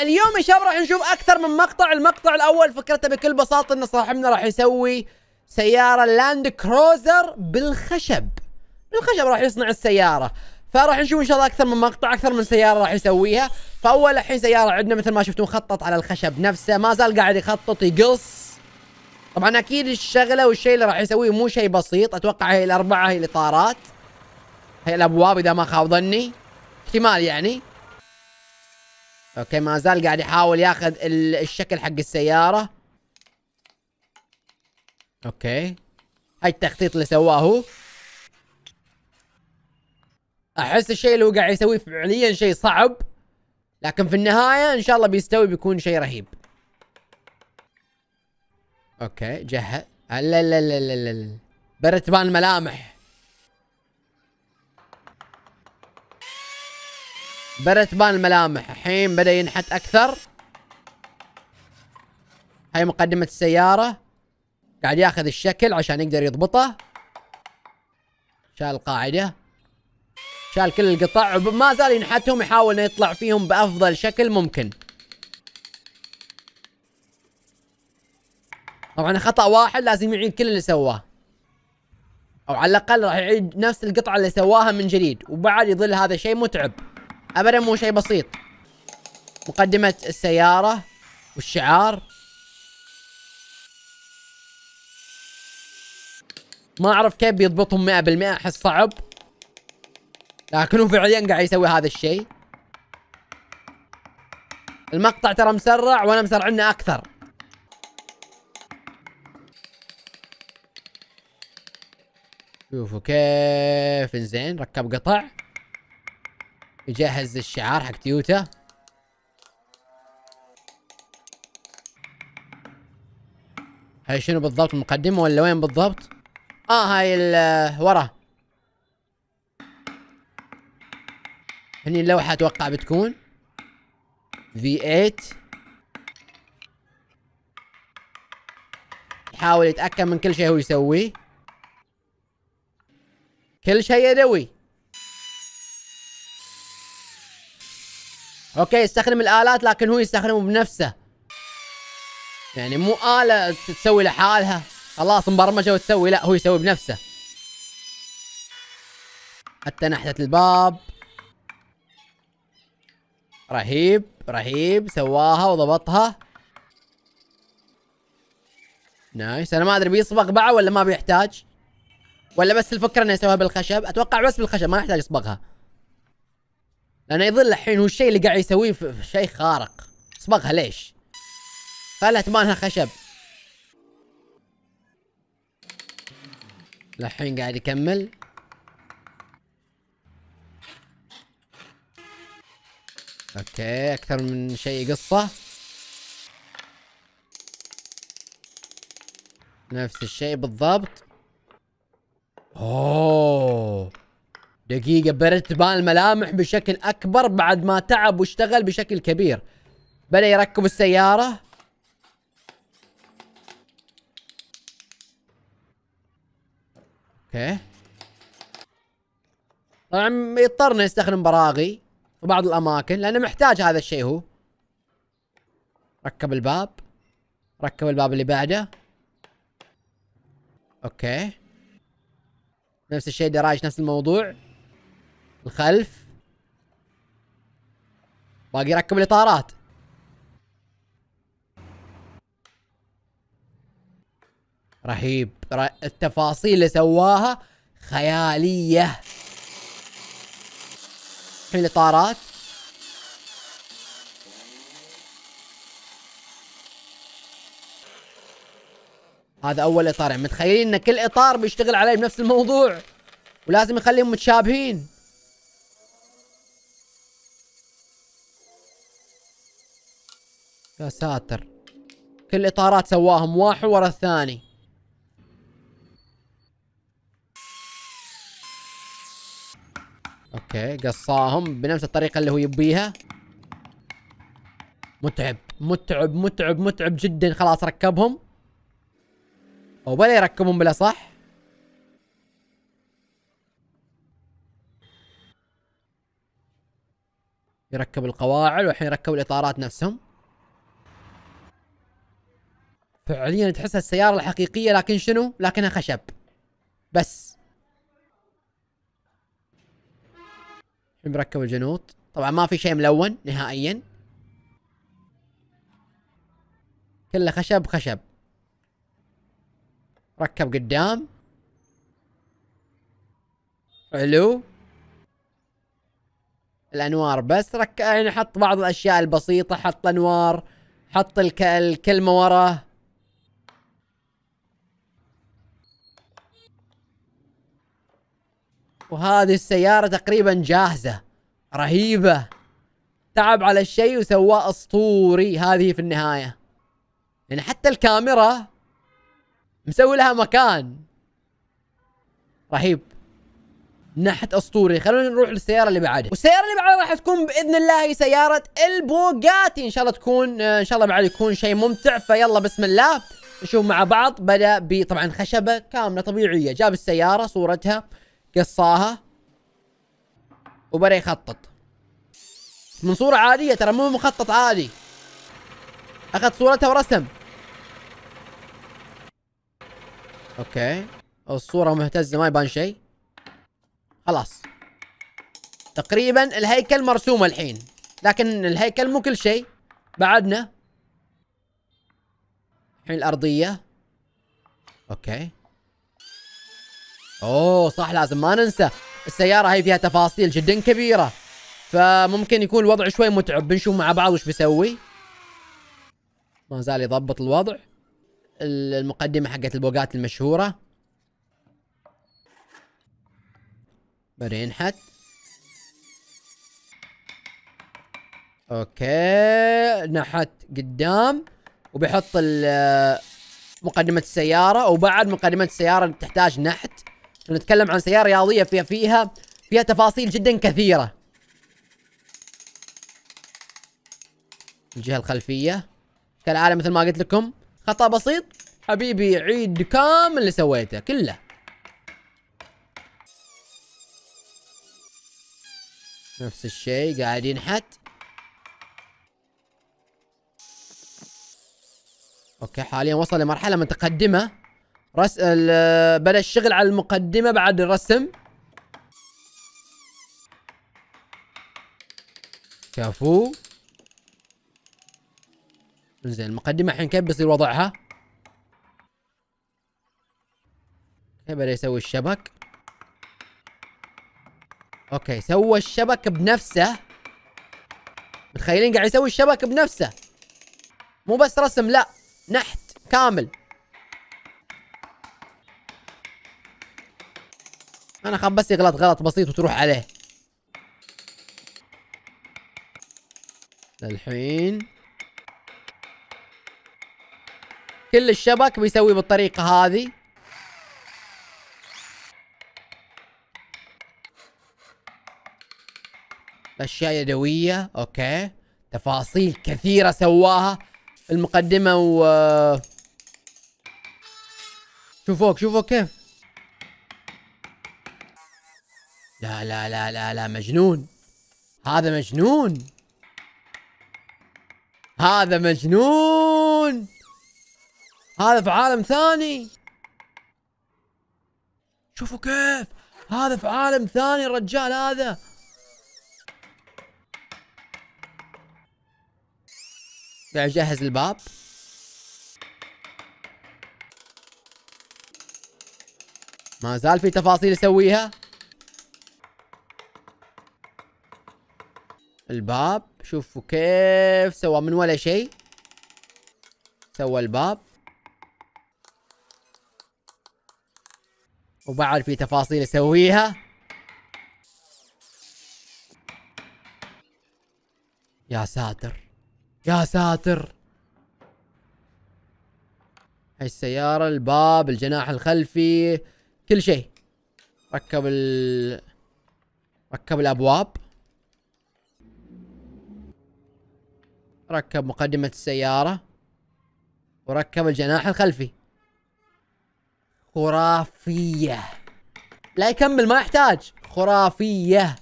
اليوم يا شباب راح نشوف اكثر من مقطع المقطع الاول فكرته بكل بساطه ان صاحبنا راح يسوي سياره لاند كروزر بالخشب بالخشب راح يصنع السياره فراح نشوف ان شاء الله اكثر من مقطع اكثر من سياره راح يسويها فاول الحين سياره عندنا مثل ما شفتوا مخطط على الخشب نفسه ما زال قاعد يخطط يقص طبعا اكيد الشغله والشيء اللي راح يسويه مو شيء بسيط اتوقع هي الاربعه هي الاطارات هي الابواب اذا ما خاب ظني احتمال يعني اوكي ما زال قاعد يحاول ياخذ الشكل حق السياره اوكي هاي التخطيط اللي سواه هو احس الشيء اللي هو قاعد يسويه فعليا شيء صعب لكن في النهايه ان شاء الله بيستوي بيكون شيء رهيب اوكي جهز لا لا لا لا لا بدات تبان ملامح بدأت تبان الملامح الحين بدأ ينحت أكثر هاي مقدمة السيارة قاعد ياخذ الشكل عشان يقدر يضبطه شال القاعدة شال كل القطع وما زال ينحتهم يحاول انه يطلع فيهم بأفضل شكل ممكن طبعا خطأ واحد لازم يعيد كل اللي سواه أو على الأقل راح يعيد نفس القطعة اللي سواها من جديد وبعد يظل هذا شيء متعب ابدا مو شيء بسيط مقدمة السيارة والشعار ما اعرف كيف بيضبطهم 100% احس صعب لكنه فعليا قاعد يسوي هذا الشيء المقطع ترى مسرع وانا مسرع لنا اكثر شوفوا كيف انزين ركب قطع يجهز الشعار حق تويوتا هاي شنو بالضبط المقدمة ولا وين بالضبط؟ اه هاي ال ورا هني اللوحة اتوقع بتكون V8 يحاول يتأكد من كل شيء هو يسويه كل شيء يدوي اوكي يستخدم الالات لكن هو يستخدمه بنفسه يعني مو آلة تسوي لحالها خلاص مبرمجة وتسوي لا هو يسوي بنفسه حتى نحلة الباب رهيب رهيب سواها وضبطها نايس انا ما ادري بيصبغ بعد ولا ما بيحتاج ولا بس الفكره انه يسويها بالخشب اتوقع بس بالخشب ما يحتاج يصبغها لانه يظل الحين هو الشيء اللي قاعد يسويه شيء خارق صبغها ليش خلت مالها خشب الحين قاعد يكمل اوكي اكثر من شيء قصه نفس الشيء بالضبط اوه دقيقة بدأت تبان الملامح بشكل أكبر بعد ما تعب واشتغل بشكل كبير بدأ يركب السيارة اوكي طبعا يضطر انه يستخدم براغي في بعض الاماكن لانه محتاج هذا الشيء هو ركب الباب ركب الباب اللي بعده اوكي نفس الشيء دراج نفس الموضوع الخلف باقي ركب الاطارات رهيب التفاصيل اللي سواها خياليه الاطارات هذا اول اطار يعني متخيلين ان كل اطار بيشتغل عليه بنفس الموضوع ولازم يخليهم متشابهين يا ساتر كل الاطارات سواهم واحد ورا الثاني اوكي قصاهم بنفس الطريقه اللي هو يبيها متعب متعب متعب متعب جدا خلاص ركبهم او بلا يركبهم بلا صح يركب القواعد والحين يركب الاطارات نفسهم فعليا تحسها السياره الحقيقيه لكن شنو؟ لكنها خشب بس مركب الجنوط طبعا ما في شيء ملون نهائيا كله خشب خشب ركب قدام حلو الانوار بس رك يعني حط بعض الاشياء البسيطه حط انوار حط الكلمه وراه وهذه السيارة تقريبا جاهزة رهيبة تعب على الشيء وسواه اسطوري هذه في النهاية يعني حتى الكاميرا مسوي لها مكان رهيب نحت اسطوري خلونا نروح للسياره اللي بعدها والسياره اللي بعدها راح تكون باذن الله هي سياره البوغاتي ان شاء الله تكون ان شاء الله بعد يكون شيء ممتع فيلا بسم الله نشوف مع بعض بدا بطبعا خشبه كامله طبيعيه جاب السياره صورتها قصاها وبدأ يخطط من صورة عادية ترى مو مخطط عادي أخذ صورتها ورسم أوكي الصورة مهتزة ما يبان شيء خلاص تقريبا الهيكل مرسوم الحين لكن الهيكل مو كل شيء بعدنا الحين الأرضية أوكي اوه صح لازم ما ننسى السيارة هي فيها تفاصيل جدا كبيرة فممكن يكون الوضع شوي متعب بنشوف مع بعض وش بيسوي ما زال يضبط الوضع المقدمة حقت البوقات المشهورة بدأ ينحت اوكي نحت قدام وبيحط مقدمة السيارة وبعد مقدمة السيارة تحتاج نحت نتكلم عن سيارة رياضية فيها فيها فيها تفاصيل جدا كثيرة الجهة الخلفية كالعادة مثل ما قلت لكم خطأ بسيط حبيبي عيد كامل اللي سويته كله نفس الشيء قاعد ينحت اوكي حاليا وصل لمرحلة متقدمة رس... بدا الشغل على المقدمه بعد الرسم كفو زين المقدمه الحين كيف بيصير وضعها كيف بدا يسوي الشبك اوكي سوى الشبك بنفسه متخيلين قاعد يسوي الشبك بنفسه مو بس رسم لا نحت كامل انا خاف بس يغلط غلط بسيط وتروح عليه الحين كل الشبك بيسوي بالطريقة هذه أشياء يدوية أوكي تفاصيل كثيرة سواها المقدمة و شوفوك شوفوك كيف لا لا لا لا لا مجنون هذا مجنون هذا مجنون هذا في عالم ثاني شوفوا كيف هذا في عالم ثاني الرجال هذا قاعد يجهز الباب ما زال في تفاصيل اسويها الباب شوفوا كيف سوى من ولا شيء سوى الباب وبعد في تفاصيل اسويها يا ساتر يا ساتر هاي السيارة الباب الجناح الخلفي كل شيء ركب ال ركب الابواب ركب مقدمة السيارة وركب الجناح الخلفي خرافية لا يكمل ما يحتاج خرافية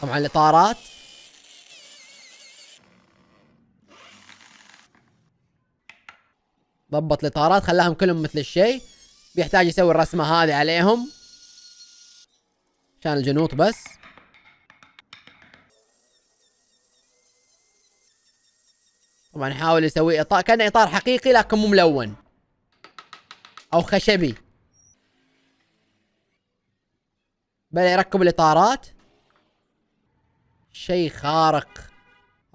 طبعا الإطارات ضبط الإطارات خلاهم كلهم مثل الشيء بيحتاج يسوي الرسمة هذه عليهم عشان الجنوط بس طبعا احاول يسوي اطار كان اطار حقيقي لكن مو ملون او خشبي بدا يركب الاطارات شيء خارق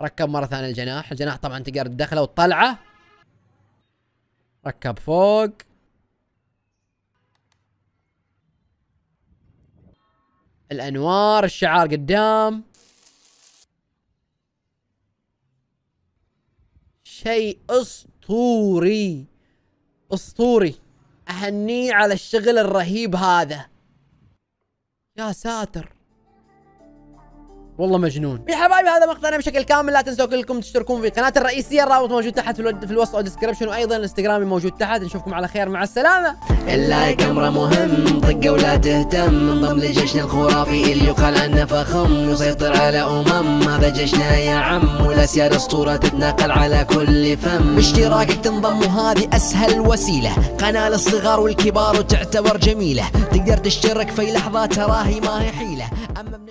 ركب مره ثانيه الجناح الجناح طبعا تقدر تدخله وتطلعه ركب فوق الانوار الشعار قدام شيء اسطوري اسطوري اهنيه على الشغل الرهيب هذا يا ساتر والله مجنون يا حبايبي هذا مقطعنا بشكل كامل لا تنسوا كلكم تشتركون في القناه الرئيسيه الرابط موجود تحت في الوصف او الديسكربشن وايضا انستغرامي موجود تحت نشوفكم على خير مع السلامه اللايك امره مهم طقه ولا تهتم انضم لجيشنا الخرافي اللي يقال عنه فخم يسيطر على امم هذا جيشنا يا عم والاسياد اسطوره تتناقل على كل فم باشتراكك تنضم وهذه اسهل وسيله قناه للصغار والكبار وتعتبر جميله تقدر تشترك في لحظه تراهي ما هي حيله اما